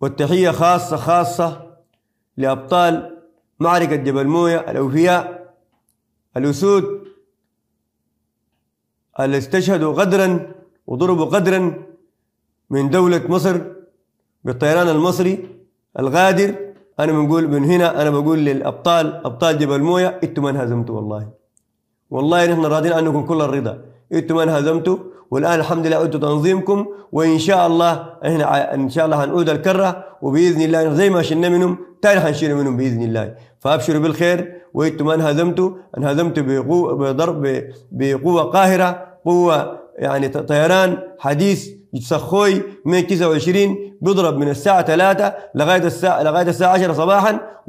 والتحية خاصة خاصة لأبطال معركة جبل موية الأوفياء الأسود اللي استشهدوا غدرا وضربوا غدرا من دولة مصر بالطيران المصري الغادر أنا بنقول من هنا أنا بقول للأبطال أبطال جبل موية أنتم من هزمتوا والله والله نحن راضين عنكم كل الرضا أنتم من هزمتوا والان الحمد لله عدت تنظيمكم وان شاء الله احنا ان شاء الله هنعود الكره وباذن الله زي ما شلنا منهم تاني حنشيل منهم باذن الله فابشروا بالخير وانتم ما انهزمتوا انهزمتوا بقوه بضرب بقوه قاهره قوه يعني طيران حديث سخوي 129 بيضرب من الساعه 3 لغايه الساعه لغايه الساعه 10 صباحا